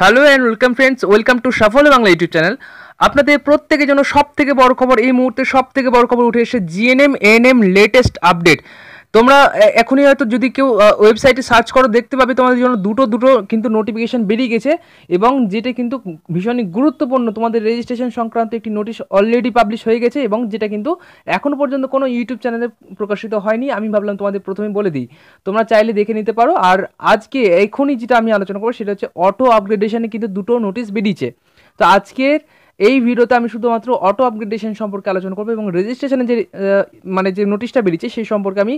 hello and welcome friends welcome to Safal Bangla YouTube channel আপনাদের প্রত্যেকের জন্য সব থেকে বড় খবর এই মুহূর্তে সব থেকে বড় খবর উঠে এসে জিএনএম এএনএম লেটেস্ট আপডেট তোমরা এখনই হয়তো যদি কেউ ওয়েবসাইটে সার্চ করো দেখতে পাবে তোমাদের জন্য দুটো দুটো কিন্তু নোটিফিকেশান বেরিয়ে গেছে এবং যেটা কিন্তু ভীষণই গুরুত্বপূর্ণ তোমাদের রেজিস্ট্রেশন সংক্রান্ত একটি নোটিশ অলরেডি পাবলিশ হয়ে গেছে এবং যেটা কিন্তু এখনও পর্যন্ত কোনো ইউটিউব চ্যানেলে প্রকাশিত হয়নি আমি ভাবলাম তোমাদের প্রথমে বলে দিই তোমরা চাইলে দেখে নিতে পারো আর আজকে এখনই যেটা আমি আলোচনা করবো সেটা হচ্ছে অটো আপগ্রেডেশনে কিন্তু দুটো নোটিশ বেরিয়েছে তো আজকের এই ভিডিওতে আমি শুধুমাত্র অটো আপগ্রেডেশন সম্পর্কে আলোচনা করবো এবং রেজিস্ট্রেশনে যে মানে যে নোটিশটা বেরিয়েছে সেই সম্পর্কে আমি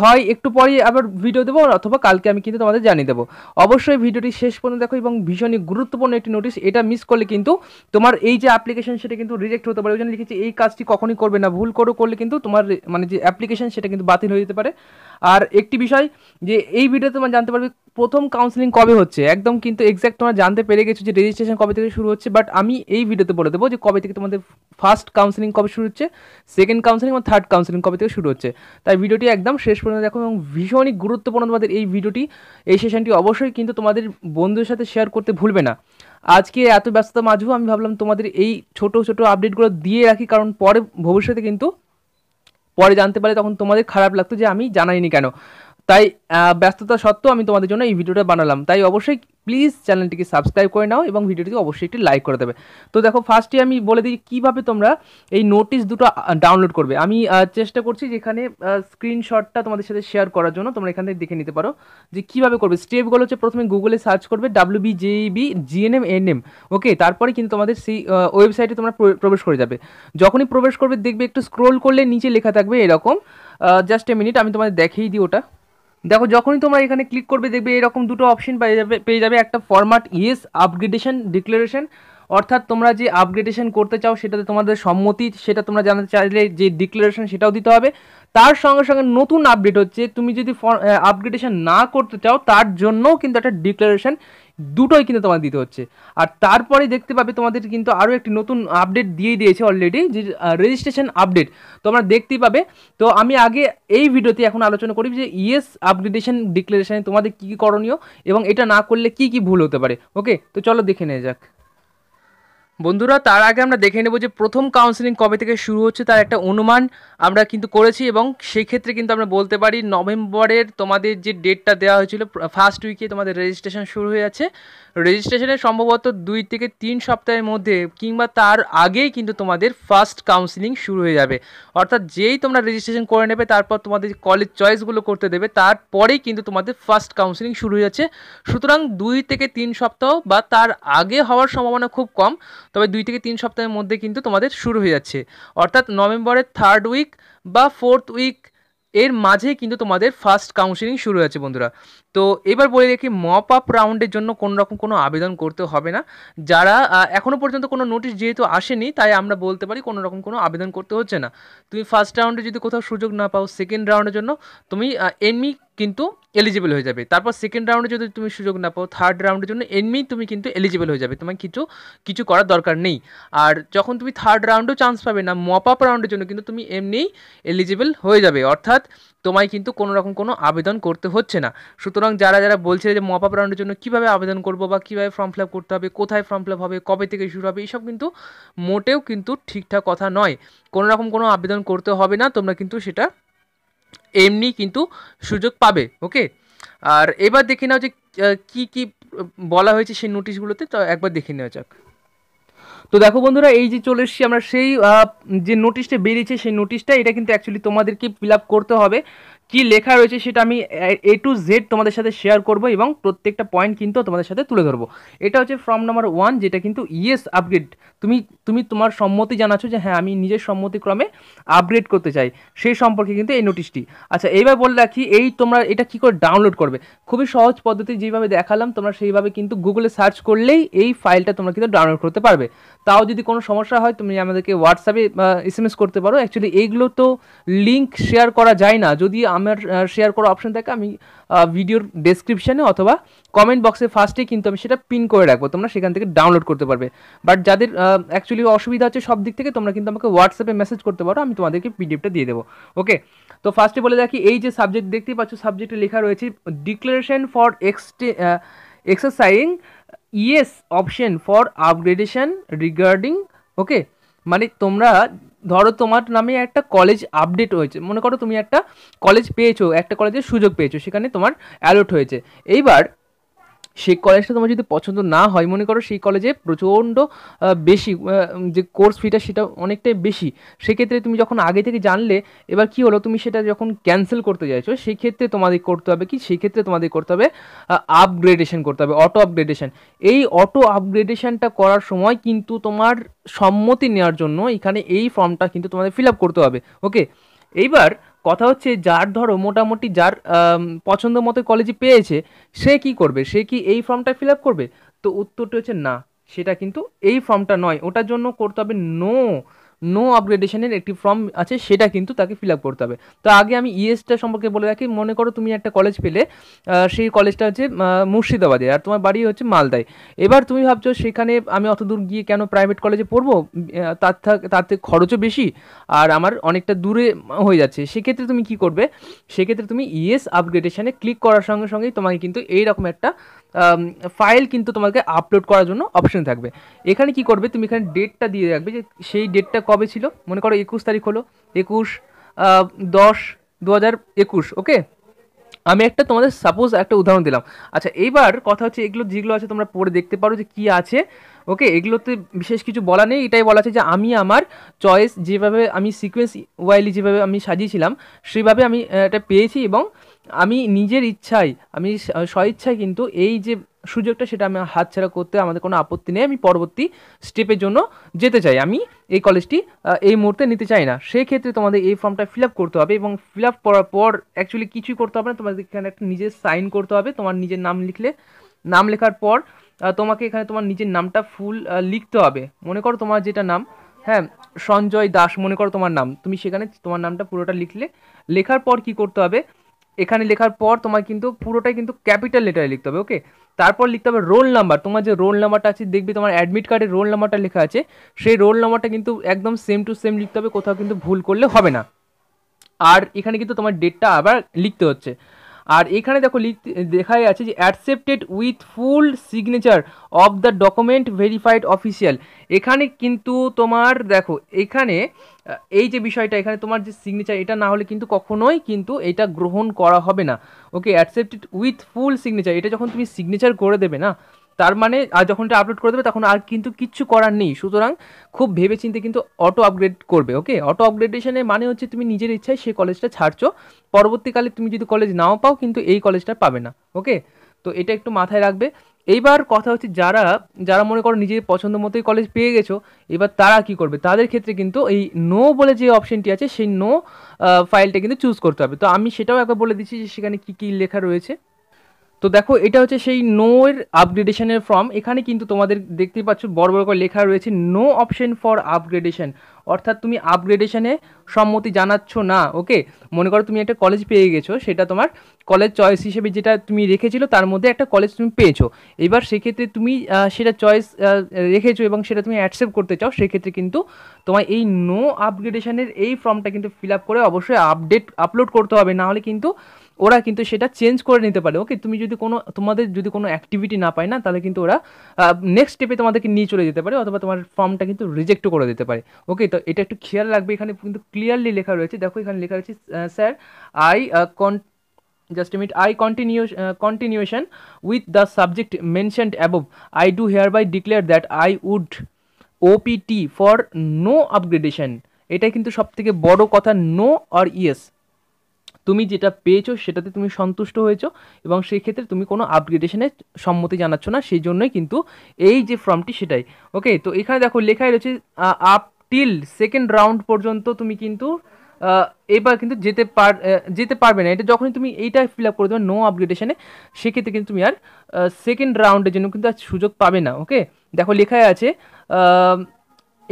হয় একটু পরে আবার ভিডিও দেবো অথবা কালকে আমি কিন্তু তোমাদের জানিয়ে দেবো অবশ্যই ভিডিওটি শেষ পর্যন্ত দেখো এবং ভীষণই গুরুত্বপূর্ণ একটি নোটিশ এটা মিস করলে কিন্তু তোমার এই যে অ্যাপ্লিকেশন সেটা কিন্তু রিজেক্ট হতে পারে ওই জন্য লিখেছি এই কাজটি কখনই করবে না ভুল করে করলে কিন্তু তোমার মানে যে অ্যাপ্লিকেশন সেটা কিন্তু বাতিল হয়ে যেতে পারে আর একটি বিষয় যে এই ভিডিওতে তোমার জানতে পারবে প্রথম কাউন্সিলিং কবে হচ্ছে একদম কিন্তু এক্স্যাক্ট তোমরা জানতে পেরে গেছো যে রেজিস্ট্রেশন কবে থেকে শুরু হচ্ছে বাট আমি এই ভিডিওতে বলে দেবো যে কবে থেকে তোমাদের ফার্স্ট কাউন্সিলিং কবে শুরু হচ্ছে সেকেন্ড কাউন্সিলিং এবং থার্ড কাউন্সিলিং কবে থেকে শুরু হচ্ছে তাই ভিডিওটি একদম শেষ পর্যন্ত দেখো এবং ভীষণই গুরুত্বপূর্ণ তোমাদের এই ভিডিওটি এই সেশনটি অবশ্যই কিন্তু তোমাদের বন্ধুদের সাথে শেয়ার করতে ভুলবে না আজকে এত ব্যস্ততা মাঝেও আমি ভাবলাম তোমাদের এই ছোট ছোট আপডেটগুলো দিয়ে রাখি কারণ পরে ভবিষ্যতে কিন্তু পরে জানতে পারে তখন তোমাদের খারাপ লাগতো যে আমি জানাইনি কেন তাই ব্যস্ততা সত্ত্বেও আমি তোমাদের জন্য এই ভিডিওটা বানালাম তাই অবশ্যই প্লিজ চ্যানেলটিকে সাবস্ক্রাইব করে নাও এবং ভিডিওটিকে অবশ্যই একটি লাইক করে দেবে তো দেখো ফার্স্টে আমি বলে দিই কীভাবে তোমরা এই নোটিশ দুটো ডাউনলোড করবে আমি চেষ্টা করছি যেখানে স্ক্রিনশটটা তোমাদের সাথে শেয়ার করার জন্য তোমরা এখান থেকে দেখে নিতে পারো যে কীভাবে করবে স্টেপগুলো হচ্ছে প্রথমে গুগলে সার্চ করবে W B JEEB GNM M okay তারপরে কিন্তু তোমাদের সেই ওয়েবসাইটে তোমরা প্রবেশ করে যাবে যখনই প্রবেশ করবে দেখবে একটু স্ক্রোল করলে নিচে লেখা থাকবে এরকম জাস্ট এ মিনিট আমি তোমাদের দেখেই দিই ওটা দেখো যখনই তোমরা এখানে ক্লিক করবে দেখবে এরকম দুটো অপশন পেয়ে যাবে পেয়ে যাবে একটা ফরম্যাট ইয়েস আপগ্রেডেশন ডিক্লারেশন অর্থাৎ তোমরা যে আপগ্রেডেশন করতে চাও সেটাতে তোমাদের সম্মতি সেটা তোমরা জানাতে চাইলে যে ডিক্লারেশন সেটাও দিতে হবে তার সঙ্গে সঙ্গে নতুন আপডেট হচ্ছে তুমি যদি আপগ্রেডেশন না করতে চাও তার জন্যও কিন্তু একটা ডিক্লারেশন দুটোই কিন্তু তোমার দিতে হচ্ছে আর তারপরে দেখতে পাবে তোমাদের কিন্তু আরও একটি নতুন আপডেট দিয়ে দিয়েছে অলরেডি যে রেজিস্ট্রেশন আপডেট তোমরা দেখতেই পাবে তো আমি আগে এই ভিডিওতে এখন আলোচনা করি যে ইয়েস আপগ্রেডেশন ডিক্লারেশানে তোমাদের কী কী করণীয় এবং এটা না করলে কি কি ভুল হতে পারে ওকে তো চলো দেখে নেওয়া যাক বন্ধুরা তার আগে আমরা দেখে নেব যে প্রথম কাউন্সিলিং কবে থেকে শুরু হচ্ছে তার একটা অনুমান আমরা কিন্তু করেছি এবং সেই ক্ষেত্রে কিন্তু আমরা বলতে পারি নভেম্বরের তোমাদের যে ডেটটা দেওয়া হয়েছিল ফার্স্ট উইকে তোমাদের রেজিস্ট্রেশন শুরু হয়ে যাচ্ছে রেজিস্ট্রেশনের সম্ভবত দুই থেকে তিন সপ্তাহের মধ্যে কিংবা তার আগেই কিন্তু তোমাদের ফার্স্ট কাউন্সিলিং শুরু হয়ে যাবে অর্থাৎ যেই তোমরা রেজিস্ট্রেশন করে নেবে তারপর তোমাদের কলেজ চয়েসগুলো করতে দেবে তারপরেই কিন্তু তোমাদের ফার্স্ট কাউন্সিলিং শুরু হয়ে যাচ্ছে সুতরাং দুই থেকে তিন সপ্তাহ বা তার আগে হওয়ার সম্ভাবনা খুব কম তবে দুই থেকে তিন সপ্তাহের মধ্যে কিন্তু তোমাদের শুরু হয়ে যাচ্ছে অর্থাৎ নভেম্বরের থার্ড উইক বা ফোর্থ উইক এর মাঝে কিন্তু তোমাদের ফার্স্ট কাউন্সিলিং শুরু হয়েছে বন্ধুরা তো এবার বলে রেখে মপ আপ রাউন্ডের জন্য কোনোরকম রকম কোনো আবেদন করতে হবে না যারা এখনও পর্যন্ত কোনো নোটিশ যেহেতু আসেনি তাই আমরা বলতে পারি কোনো রকম কোনো আবেদন করতে হচ্ছে না তুমি ফার্স্ট রাউন্ডে যদি কোথাও সুযোগ না পাও সেকেন্ড রাউন্ডের জন্য তুমি এমনি কিন্তু এলিজিবল হয়ে যাবে তারপর সেকেন্ড রাউন্ডে যদি তুমি সুযোগ না পাও থার্ড রাউন্ডের জন্য এমনি তুমি কিন্তু এলিজিবল হয়ে যাবে তোমার কিছু কিছু করার দরকার নেই আর যখন তুমি থার্ড রাউন্ডেও চান্স পাবে না মপ আপ রাউন্ডের জন্য কিন্তু তুমি এমনিই এলিজিবল হয়ে যাবে অর্থাৎ তোমায় কিন্তু কোনো রকম কোনো আবেদন করতে হচ্ছে না সুতরাং যারা যারা বলছে যে মপ আপ রাউন্ডের জন্য কীভাবে আবেদন করব বা কীভাবে ফর্ম ফিল আপ করতে হবে কোথায় ফর্ম ফিল আপ হবে কবে থেকে শুরু হবে এইসব কিন্তু মোটেও কিন্তু ঠিকঠাক কথা নয় কোনো রকম কোনো আবেদন করতে হবে না তোমরা কিন্তু সেটা এমনি কিন্তু সুযোগ পাবে ওকে আর এবার দেখে নাও যে কি কি বলা হয়েছে সেই নোটিশগুলোতে তো একবার দেখে নেওয়া যাক তো দেখো বন্ধুরা এই যে চলে এসছি আমরা সেই যে নোটিশটা বেরিয়েছে সেই নোটিশটা এটা কিন্তু অ্যাকচুয়ালি তোমাদেরকে ফিল করতে হবে কি লেখা রয়েছে সেটা আমি এ টু জেড তোমাদের সাথে শেয়ার করব এবং প্রত্যেকটা পয়েন্ট কিন্তু তোমাদের সাথে তুলে ধরবো এটা হচ্ছে ফর্ম নাম্বার ওয়ান যেটা কিন্তু ইয়েস আপগ্রেড তুমি তুমি তোমার সম্মতি জানাচ্ছ যে হ্যাঁ আমি নিজের সম্মতিক্রমে আপগ্রেড করতে চাই সেই সম্পর্কে কিন্তু এই নোটিশটি আচ্ছা এইবার বলে রাখি এই তোমরা এটা কি করে ডাউনলোড করবে খুবই সহজ পদ্ধতি যেভাবে দেখালাম তোমরা সেইভাবে কিন্তু গুগলে সার্চ করলেই এই ফাইলটা তোমরা কিন্তু ডাউনলোড করতে পারবে তাও যদি কোনো সমস্যা হয় তুমি আমাদেরকে হোয়াটসঅ্যাপে এস করতে পারো অ্যাকচুয়ালি এইগুলো তো লিঙ্ক শেয়ার করা যায় না যদি আমার শেয়ার করা অপশন থাকে আমি ভিডিওর ডেসক্রিপশানে অথবা কমেন্ট বক্সে ফার্স্টে কিন্তু আমি সেটা পিন করে রাখবো তোমরা সেখান থেকে ডাউনলোড করতে পারবে বাট যাদের অ্যাকচুয়ালি অসুবিধা হচ্ছে সব দিক থেকে তোমরা কিন্তু আমাকে হোয়াটসঅ্যাপে মেসেজ করতে পারো আমি তোমাদেরকে পিডিএফটা দিয়ে দেবো ওকে তো ফার্স্টে বলে রাখি এই যে সাবজেক্ট দেখতেই পাচ্ছ সাবজেক্টে লেখা রয়েছে ডিক্লারেশন ফর এক্সটে exercising yes option for upgradation regarding okay মানে তোমরা ধরো তোমার নামে একটা কলেজ আপডেট হয়েছে মনে করো তুমি একটা কলেজ পেয়েছো একটা কলেজের সুযোগ পেয়েছো সেখানে তোমার অ্যালোট হয়েছে এইবার সেই কলেজটা তোমার যদি পছন্দ না হয় মনে করো সেই কলেজে প্রচণ্ড বেশি যে কোর্স ফিটা সেটা অনেকটাই বেশি সেক্ষেত্রে তুমি যখন আগে থেকে জানলে এবার কি হলো তুমি সেটা যখন ক্যান্সেল করতে চাইছো সেক্ষেত্রে তোমাদের করতে হবে কি সেক্ষেত্রে তোমাদের করতে হবে আপগ্রেডেশন করতে হবে অটো আপগ্রেডেশন এই অটো আপগ্রেডেশনটা করার সময় কিন্তু তোমার সম্মতি নেওয়ার জন্য এখানে এই ফর্মটা কিন্তু তোমাদের ফিল আপ করতে হবে ওকে এইবার কথা হচ্ছে যার ধরো মোটামুটি যার পছন্দ মতো কলেজে পেয়েছে সে কি করবে সে কি এই ফর্মটা ফিল আপ করবে তো উত্তরটি হচ্ছে না সেটা কিন্তু এই ফর্মটা নয় ওটার জন্য করতে হবে নো নো আপগ্রেডেশনের একটি ফর্ম আছে সেটা কিন্তু তাকে ফিল আপ করতে হবে তো আগে আমি ইএসটা e সম্পর্কে বলে রাখি মনে করো তুমি একটা কলেজ পেলে সেই কলেজটা হচ্ছে মুর্শিদাবাদে আর তোমার বাড়ি হচ্ছে মালদায় এবার তুমি ভাবছো সেখানে আমি অত দূর গিয়ে কেন প্রাইভেট কলেজে পড়বো তার তাতে খরচও বেশি আর আমার অনেকটা দূরে হয়ে যাচ্ছে সেক্ষেত্রে তুমি কি করবে সেক্ষেত্রে তুমি ইএস আপগ্রেডেশনে ক্লিক করার সঙ্গে সঙ্গেই তোমাকে কিন্তু এইরকম একটা ফাইল কিন্তু তোমাকে আপলোড করার জন্য অপশন থাকবে এখানে কি করবে তুমি এখানে ডেটটা দিয়ে রাখবে যে সেই ডেটটা কবে ছিল মনে করো একুশ তারিখ হলো একুশ দশ দু ওকে আমি একটা তোমাদের সাপোজ একটা উদাহরণ দিলাম আচ্ছা এইবার কথা হচ্ছে এগুলো যেগুলো আছে তোমরা পড়ে দেখতে পারো যে কি আছে ওকে এগুলোতে বিশেষ কিছু বলা নেই এটাই বলা আছে যে আমি আমার চয়েস যেভাবে আমি সিকোয়েন্স ওয়াইলি যেভাবে আমি সাজিয়েছিলাম সেভাবে আমি এটা পেয়েছি এবং আমি নিজের ইচ্ছায় আমি স্বইচ্ছায় কিন্তু এই যে সুযোগটা সেটা আমি হাতছাড়া করতে আমাদের কোনো আপত্তি নেই আমি পরবর্তী স্টেপের জন্য যেতে চাই আমি এই কলেজটি এই মুহূর্তে নিতে চাই না সেই ক্ষেত্রে তোমাদের এই ফর্মটা ফিল করতে হবে এবং ফিল করার পর অ্যাকচুয়ালি কিছুই করতে হবে না তোমাদের এখানে একটা নিজের সাইন করতে হবে তোমার নিজের নাম লিখলে নাম লেখার পর তোমাকে এখানে তোমার নিজের নামটা ফুল লিখতে হবে মনে করো তোমার যেটা নাম হ্যাঁ সঞ্জয় দাস মনে করো তোমার নাম তুমি সেখানে তোমার নামটা পুরোটা লিখলে লেখার পর কি করতে হবে এখানে লেখার পর তোমার কিন্তু পুরোটাই কিন্তু ক্যাপিটাল লেটারে লিখতে হবে ওকে তারপর লিখতে হবে রোল নাম্বার তোমার যে রোল নাম্বারটা আছে দেখবে তোমার অ্যাডমিট কার্ডের রোল নাম্বারটা লেখা আছে সেই রোল নাম্বারটা কিন্তু একদম সেম টু সেম লিখতে হবে কোথাও কিন্তু ভুল করলে হবে না আর এখানে কিন্তু তোমার ডেটটা আবার লিখতে হচ্ছে আর এখানে দেখো দেখাই আছে যে accepted with full signature of the document verified official এখানে কিন্তু তোমার দেখো এখানে এই যে বিষয়টা এখানে তোমার যে সিগনেচার এটা না হলে কিন্তু কখনোই কিন্তু এটা গ্রহণ করা হবে না okay accepted with full signature এটা যখন তুমি সিগনেচার করে দেবে না তার মানে আর যখন এটা আপলোড করে দেবে তখন আর কিন্তু কিচ্ছু করার নেই সুতরাং খুব ভেবে কিন্তু অটো আপগ্রেড করবে ওকে অটো আপগ্রেডেশনের মানে হচ্ছে তুমি নিজের ইচ্ছায় সেই কলেজটা ছাড়ছো পরবর্তীকালে তুমি যদি কলেজ নাও পাও কিন্তু এই কলেজটা পাবে না ওকে তো এটা একটু মাথায় রাখবে এইবার কথা হচ্ছে যারা যারা মনে করো নিজের পছন্দ মতোই কলেজ পেয়ে গেছো এবার তারা কি করবে তাদের ক্ষেত্রে কিন্তু এই নো বলে যে অপশনটি আছে সেই নো ফাইলটা কিন্তু চুজ করতে হবে তো আমি সেটাও একবার বলে দিচ্ছি যে সেখানে কী কী লেখা রয়েছে তো দেখো এটা হচ্ছে সেই নো এর আপগ্রেডেশনের ফর্ম এখানে কিন্তু তোমাদের দেখতে পাচ্ছ বড় বড় করে লেখা রয়েছে নো অপশন ফর আপগ্রেডেশন অর্থাৎ তুমি আপগ্রেডেশনে সম্মতি জানাচ্ছ না ওকে মনে করো তুমি একটা কলেজ পেয়ে গেছো সেটা তোমার কলেজ চয়েস হিসেবে যেটা তুমি রেখেছিলো তার মধ্যে একটা কলেজ তুমি পেয়েছো এবার সেক্ষেত্রে তুমি সেটা চয়েস রেখেছো এবং সেটা তুমি অ্যাকসেপ্ট করতে চাও সেক্ষেত্রে কিন্তু তোমার এই নো আপগ্রেডেশনের এই ফর্মটা কিন্তু ফিল আপ করে অবশ্যই আপডেট আপলোড করতে হবে নাহলে কিন্তু ওরা কিন্তু সেটা চেঞ্জ করে নিতে পারে ওকে তুমি যদি কোনো তোমাদের যদি কোনো অ্যাক্টিভিটি না পায় না তাহলে কিন্তু ওরা নেক্সট স্টেপে তোমাদেরকে নিয়ে চলে যেতে পারে অথবা তোমার ফর্মটা কিন্তু রিজেক্টও করে দিতে পারে ওকে তো এটা একটু খেয়াল রাখবে এখানে কিন্তু ক্লিয়ারলি লেখা রয়েছে দেখো এখানে লেখা রয়েছে sir I can just meet I continue continuation with the subject mentioned above I do hereby declare that I would opt for no upgradation এটাই কিন্তু সব থেকে বড় কথা নো আর ইয়েস তুমি যেটা পেয়েছো সেটাতে তুমি সন্তুষ্ট হয়েছো এবং সেই ক্ষেত্রে তুমি কোনো আপগ্রেডেশনের সম্মতি জানাচ্ছ না সেই জন্যই কিন্তু এই যে ফর্মটি সেটাই ওকে তো এখানে দেখো লেখাই রয়েছে আপ টিল সেকেন্ড রাউন্ড পর্যন্ত তুমি কিন্তু এবার কিন্তু যেতে পার যেতে পারবে না এটা যখনই তুমি এইটা ফিল আপ করে দেবে নো আপগ্রেডেশনে সেক্ষেত্রে কিন্তু তুমি আর সেকেন্ড রাউন্ডের জন্য কিন্তু আর সুযোগ পাবে না ওকে দেখো লেখায় আছে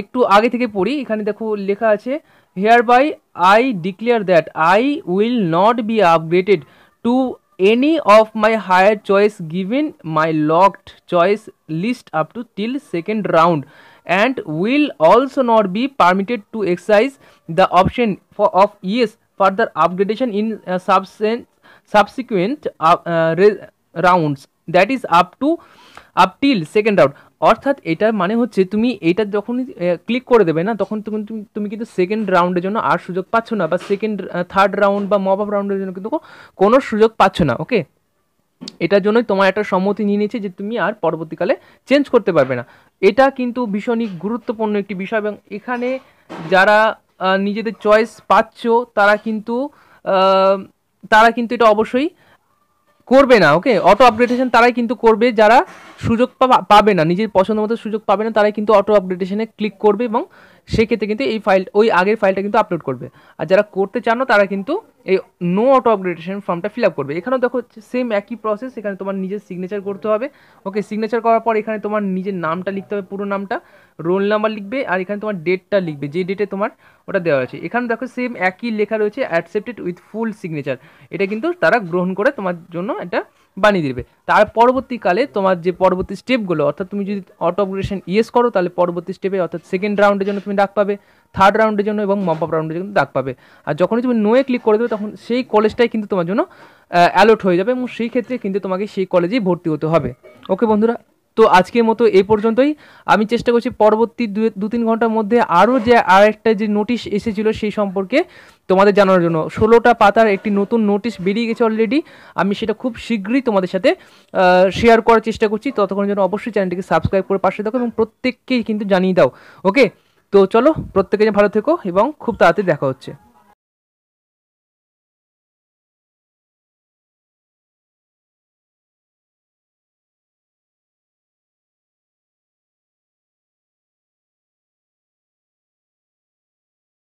একটু আগে থেকে পড়ি এখানে দেখো লেখা আছে hereby I declare that I will not be upgraded to any of my higher choice given my locked choice list up to till second round and will also not be permitted to exercise the option for of yes further upgradation in uh, subsequent uh, uh, rounds that is up to up till second round অর্থাৎ এটার মানে হচ্ছে তুমি এটা যখনই click করে দেবে না তখন তুমি তুমি কিন্তু সেকেন্ড রাউন্ডের জন্য আর সুযোগ পাচ্ছ না বা সেকেন্ড থার্ড রাউন্ড বা মব আপ রাউন্ডের জন্য কিন্তু কোনো সুযোগ পাচ্ছ না ওকে এটার জন্যই তোমার একটা সম্মতি নিয়ে নিয়েছে যে তুমি আর পরবর্তীকালে চেঞ্জ করতে পারবে না এটা কিন্তু ভীষণই গুরুত্বপূর্ণ একটি বিষয় এবং এখানে যারা নিজেদের চয়েস পাচ্ছ তারা কিন্তু তারা কিন্তু এটা অবশ্যই করবে না ওকে অটো আপগ্রেডেশন তারাই কিন্তু করবে যারা সুযোগ পাবে না নিজের পছন্দ মতো সুযোগ পাবে না তারাই কিন্তু অটো আপগ্রেডেশনে ক্লিক করবে এবং সেক্ষেত্রে কিন্তু এই ফাইল ওই আগের ফাইলটা কিন্তু আপলোড করবে আর যারা করতে চান তারা কিন্তু এই নো অটো আপগ্রেডেশন ফর্মটা ফিল আপ করবে এখানেও দেখো সেম একই প্রসেস এখানে তোমার নিজের সিগনেচার করতে হবে ওকে সিগনেচার করার পর এখানে তোমার নিজের নামটা লিখতে হবে পুরো নামটা রোল নাম্বার লিখবে আর এখানে তোমার ডেটটা লিখবে যে ডেটে তোমার ওটা দেওয়া আছে এখানে দেখো সেম একই লেখা রয়েছে অ্যাকসেপ্টেড উইথ ফুল সিগনেচার এটা কিন্তু তারা গ্রহণ করে তোমার জন্য একটা বানিয়ে দেবে তার পরবর্তীকালে তোমার যে পরবর্তী স্টেপগুলো অর্থাৎ তুমি যদি অটো অপগ্রেশন ইয়েস করো তাহলে পরবর্তী স্টেপে অর্থাৎ সেকেন্ড রাউন্ডের জন্য তুমি ডাক পাবে থার্ড রাউন্ডের জন্য এবং মম্প আপ রাউন্ডের জন্য ডাক পাবে আর যখনই তুমি নোয়ে ক্লিক করে দেবে তখন সেই কলেজটাই কিন্তু তোমার জন্য অ্যালোট হয়ে যাবে এবং সেই ক্ষেত্রে কিন্তু তোমাকে সেই কলেজেই ভর্তি হতে হবে ওকে বন্ধুরা তো আজকের মতো এ পর্যন্তই আমি চেষ্টা করছি পরবর্তী দু তিন ঘন্টার মধ্যে আরও যে আর একটা যে নোটিশ এসেছিল সেই সম্পর্কে তোমাদের জানানোর জন্য ষোলোটা পাতার একটি নতুন নোটিশ বেরিয়ে গেছে অলরেডি আমি সেটা খুব শীঘ্রই তোমাদের সাথে শেয়ার করার চেষ্টা করছি ততক্ষণ জন্য অবশ্যই চ্যানেলটিকে সাবস্ক্রাইব করে পাশে দেখো এবং প্রত্যেককেই কিন্তু জানিয়ে দাও ওকে তো চলো প্রত্যেকে ভালো থেকো এবং খুব তাড়াতাড়ি দেখা হচ্ছে